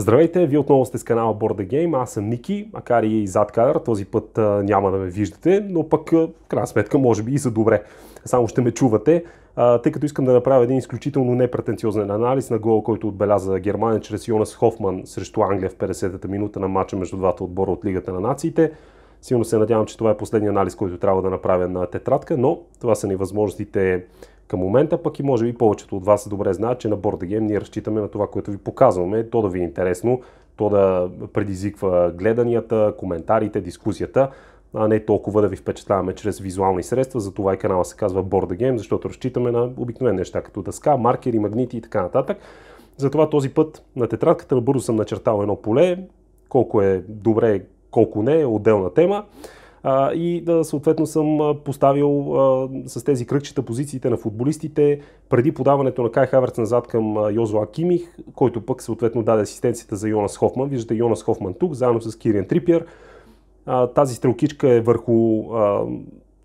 Здравейте, вие отново сте с канала Board Game, аз съм Ники, макар и зад кадър, този път а, няма да ме виждате, но пък в крайна сметка може би и за добре. Само ще ме чувате, а, тъй като искам да направя един изключително непретенциозен анализ на гол, който отбеляза Германия чрез Йонас Хофман срещу Англия в 50-та минута на матча между двата отбора от Лигата на нациите. Силно се надявам, че това е последния анализ, който трябва да направя на тетрадка, но това са невъзможностите възможностите към момента пък и може би повечето от вас добре знаят, че на Board Game ние разчитаме на това, което ви показваме, то да ви е интересно, то да предизвиква гледанията, коментарите, дискусията, а не толкова да ви впечатляваме чрез визуални средства. Затова и канала се казва Board Game, защото разчитаме на обикновени неща, като дъска, маркери, магнити и така нататък. Затова този път на тетрадката бързо съм начертал едно поле, колко е добре, колко не е отделна тема и да, съответно съм поставил а, с тези кръгчета позициите на футболистите преди подаването на Кай Хаверц назад към Йозо Акимих, който пък съответно даде асистенцията за Йонас Хофман. Виждате Йонас Хофман тук, заедно с Кириан Трипиер. А, тази стрелкичка е върху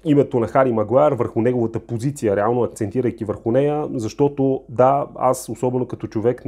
името на Хари Магуайер, върху неговата позиция, реално акцентирайки върху нея, защото да, аз особено като човек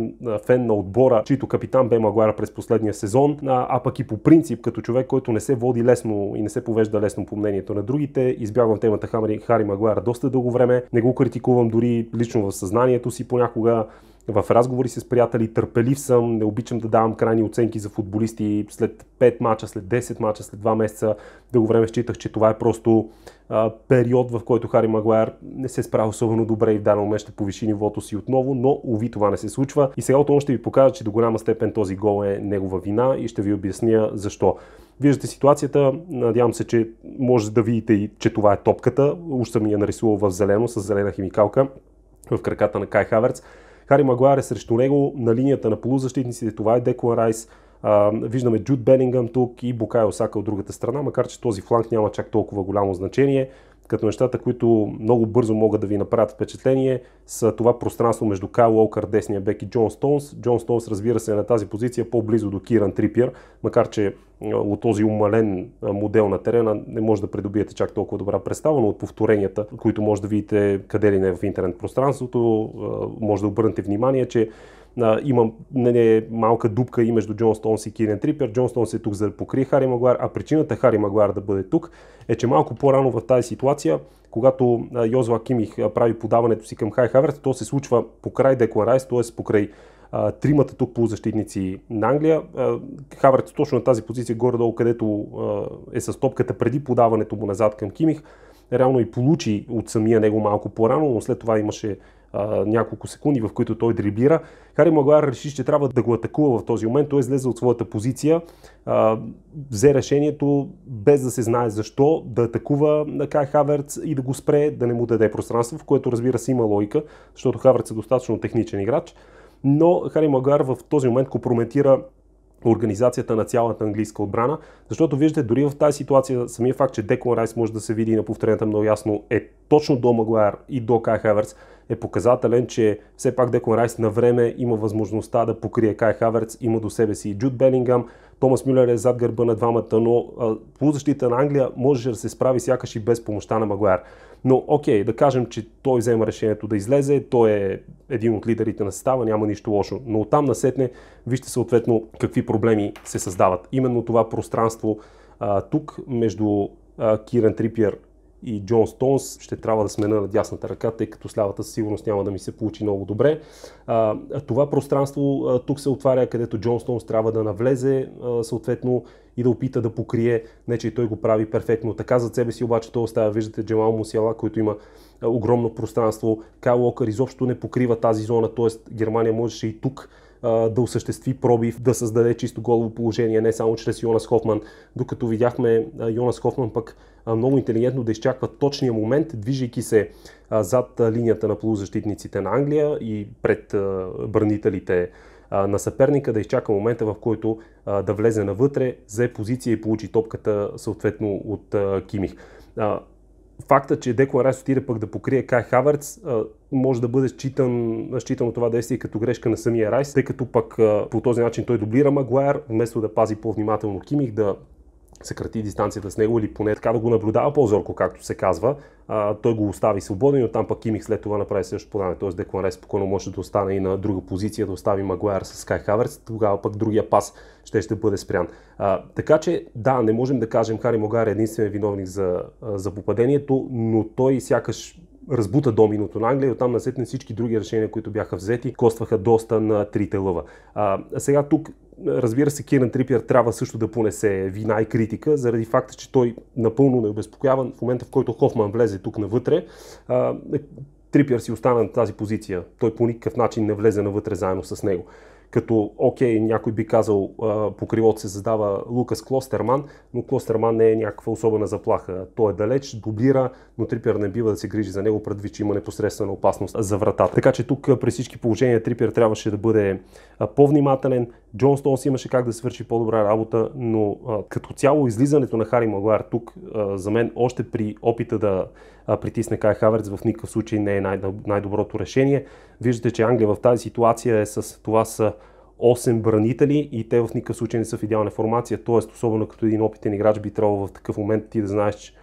фен на отбора, чийто капитан бе Магуайер през последния сезон, а, пък и по принцип като човек, който не се води лесно и не се повежда лесно по мнението на другите, избягвам темата Хари, Магуайер доста дълго време, не го критикувам дори лично в съзнанието си понякога, в разговори с приятели, търпелив съм, не обичам да давам крайни оценки за футболисти след 5 мача, след 10 мача, след 2 месеца. Дълго време считах, че това е просто а, период, в който Хари Магуайер не се е справя особено добре и в даден момент ще повиши нивото си отново, но уви това не се случва. И сега отново ще ви покажа, че до голяма степен този гол е негова вина и ще ви обясня защо. Виждате ситуацията, надявам се, че може да видите и, че това е топката. Уж съм я нарисувал в зелено, с зелена химикалка в краката на Кай Хаверц. Хари Магуар е срещу него на линията на полузащитниците. Това е Декла Райс. А, виждаме Джуд Белингъм тук и Букай Осака от другата страна, макар че този фланг няма чак толкова голямо значение като нещата, които много бързо могат да ви направят впечатление, са това пространство между Кайл Уолкър, десния бек и Джон Стоунс. Джон Стоунс, разбира се, е на тази позиция по-близо до Киран Трипиер, макар че от този умален модел на терена не може да придобиете чак толкова добра представа, но от повторенията, които може да видите къде ли не в интернет пространството, може да обърнете внимание, че а, има не, малка дупка и между Джон Стоунс и Кирен Трипер. Джон Стоунс е тук за да покрие Хари Магуар, а причината Хари Магуар да бъде тук е, че малко по-рано в тази ситуация, когато Йозла Кимих прави подаването си към Хай Хаверт, то се случва по край Декларайс, т.е. покрай а, тримата тук полузащитници на Англия. А, Хаверт точно на тази позиция горе-долу, където а, е с топката преди подаването му назад към Кимих, реално и получи от самия него малко по-рано, но след това имаше а, няколко секунди, в които той дриблира. Хари Магуар реши, че трябва да го атакува в този момент. Той излезе от своята позиция, а, взе решението, без да се знае защо, да атакува на Кай Хаверц и да го спре, да не му даде пространство, в което разбира се има логика, защото Хаверц е достатъчно техничен играч. Но Хари Магуар в този момент компрометира организацията на цялата английска отбрана, защото виждате дори в тази ситуация самия факт, че Деклан Райс може да се види на повторената много ясно е точно до Магуар и до Кай Хаверц, е показателен, че все пак Декон Райс на време има възможността да покрие Кай Хаверц, има до себе си и Джуд Белингам, Томас Мюлер е зад гърба на двамата, но полузащита на Англия може да се справи сякаш и без помощта на Магуайер. Но окей, да кажем, че той взема решението да излезе, той е един от лидерите на състава, няма нищо лошо. Но оттам насетне, вижте съответно какви проблеми се създават. Именно това пространство а, тук между а, Кирен Трипиер и Джон Стоунс ще трябва да смена на дясната ръка, тъй като с лявата със сигурност няма да ми се получи много добре. А, това пространство а, тук се отваря, където Джон Стоунс трябва да навлезе, а, съответно и да опита да покрие. Не, че и той го прави перфектно. Така за себе си обаче той оставя. Виждате Джамал Мусиала, който има огромно пространство. Кайл Локър изобщо не покрива тази зона, т.е. Германия можеше и тук да осъществи пробив, да създаде чисто голово положение, не само чрез Йонас Хофман, докато видяхме Йонас Хофман пък много интелигентно да изчаква точния момент, движейки се зад линията на полузащитниците на Англия и пред бранителите на съперника, да изчака момента, в който да влезе навътре, взе позиция и получи топката съответно от Кимих факта, че Деко Райс отиде пък да покрие Кай Хавърц, може да бъде считан, считано това действие като грешка на самия Райс, тъй като пък по този начин той дублира Магуайер, вместо да пази по-внимателно Кимих, да съкрати дистанцията с него или поне така да го наблюдава по-зорко, както се казва. А, той го остави свободен и оттам пък Кимих след това направи също подаване. Тоест Деклан спокойно може да остане и на друга позиция, да остави Магуайр с Скай Хаверс, тогава пък другия пас ще, ще бъде спрян. А, така че да, не можем да кажем Хари Магуайр е единствен виновник за, за попадението, но той сякаш разбута доминото на Англия и оттам насетне всички други решения, които бяха взети, костваха доста на трите лъва. А, сега тук Разбира се, Кирен Трипиер трябва също да понесе вина и критика, заради факта, че той напълно не обезпокоява в момента, в който Хофман влезе тук навътре. Трипиер си остана на тази позиция. Той по никакъв начин не влезе навътре заедно с него като, окей, някой би казал, по крилото се задава Лукас Клостерман, но Клостерман не е някаква особена заплаха. Той е далеч, дублира, но Трипер не бива да се грижи за него, предвид, че има непосредствена опасност за вратата. Така че тук при всички положения Трипер трябваше да бъде по-внимателен. Джон Стоунс имаше как да свърши по-добра работа, но като цяло излизането на Хари Магуар тук, за мен, още при опита да притисне Кай Хаверц, в никакъв случай не е най-доброто решение. Виждате, че Англия в тази ситуация е с това са 8 бранители и те в никакъв случай не са в идеална формация. Тоест, особено като един опитен играч би трябвало в такъв момент ти да знаеш,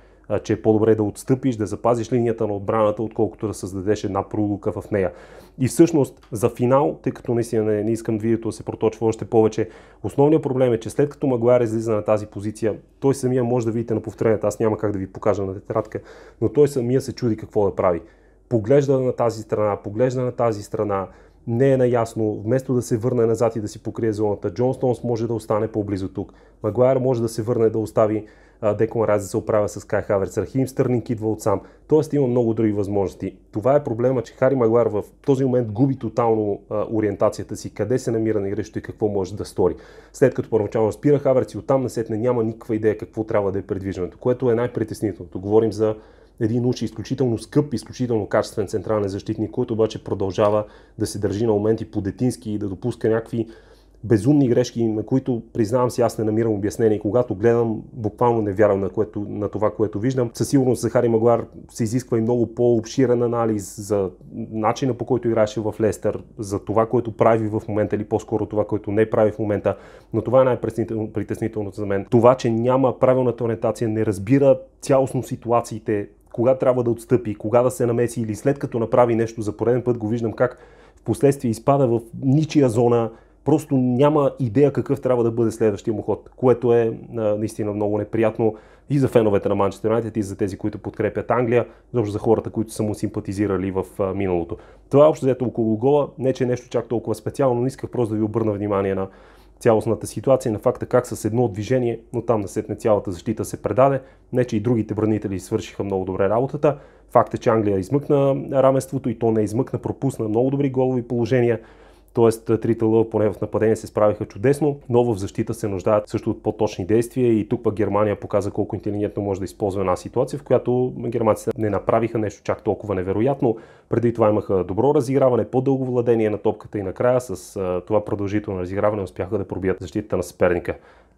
че е по-добре да отстъпиш, да запазиш линията на отбраната, отколкото да създадеш една пролука в нея. И всъщност за финал, тъй като наистина не, не искам видеото да се проточва още повече, основният проблем е, че след като Магуар излиза на тази позиция, той самия може да видите на повторението, аз няма как да ви покажа на тетрадка, но той самия се чуди какво да прави. Поглежда на тази страна, поглежда на тази страна, не е наясно, вместо да се върне назад и да си покрие зоната, Джон Стоунс може да остане по-близо тук. Магуайер може да се върне да остави Декон Райз да се оправя с Кай Хаверс. Рахим Стърнинг идва от сам. Тоест има много други възможности. Това е проблема, че Хари Магуайер в този момент губи тотално а, ориентацията си, къде се намира на игрището и какво може да стори. След като първоначално спира Хаверс и оттам насетне няма никаква идея какво трябва да е предвижването, което е най-притеснителното. Говорим за един уж е изключително скъп, изключително качествен централен защитник, който обаче продължава да се държи на моменти по-детински и да допуска някакви безумни грешки, на които, признавам си, аз не намирам обяснение. Когато гледам, буквално не вярвам на, което, на това, което виждам. Със сигурност за Хари Магуар се изисква и много по-обширен анализ за начина по който играше в Лестър, за това, което прави в момента или по-скоро това, което не прави в момента. Но това е най-притеснителното за мен. Това, че няма правилната ориентация, не разбира цялостно ситуациите, кога трябва да отстъпи, кога да се намеси или след като направи нещо за пореден път го виждам как в последствие изпада в ничия зона, просто няма идея какъв трябва да бъде следващия му ход, което е наистина много неприятно и за феновете на Манчестър Юнайтед, и за тези, които подкрепят Англия, изобщо за хората, които са му симпатизирали в миналото. Това е общо взето около гола, не че е нещо чак толкова специално, но исках просто да ви обърна внимание на цялостната ситуация и на факта как с едно движение, но там на не цялата защита се предаде. Не, че и другите бранители свършиха много добре работата. Факт е, че Англия измъкна равенството и то не измъкна, пропусна много добри голови положения. Тоест, трите лъва поне в нападение се справиха чудесно, но в защита се нуждаят също от по-точни действия и тук пък Германия показа колко интелигентно може да използва една ситуация, в която германците не направиха нещо чак толкова невероятно. Преди това имаха добро разиграване, по-дълго владение на топката и накрая с това продължително разиграване успяха да пробият защитата на съперника.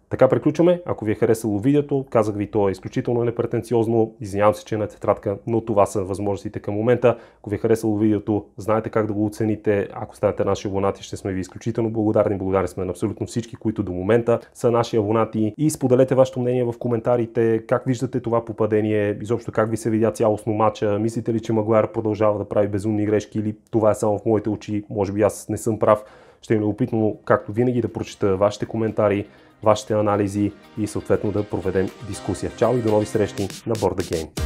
Така приключваме. Ако ви е харесало видеото, казах ви, то е изключително непретенциозно. Извинявам се, че е на тетрадка, но това са възможностите към момента. Ако ви е харесало видеото, знаете как да го оцените. Ако станете наши абонати, ще сме ви изключително благодарни. Благодарни сме на абсолютно всички, които до момента са наши абонати. И споделете вашето мнение в коментарите, как виждате това попадение, изобщо как ви се видя цялостно мача. Мислите ли, че Магуар продължава да прави безумни грешки или това е само в моите очи? Може би аз не съм прав. Ще ми е опитно, както винаги, да прочета вашите коментари вашите анализи и съответно да проведем дискусия. Чао и до нови срещи на Board Game!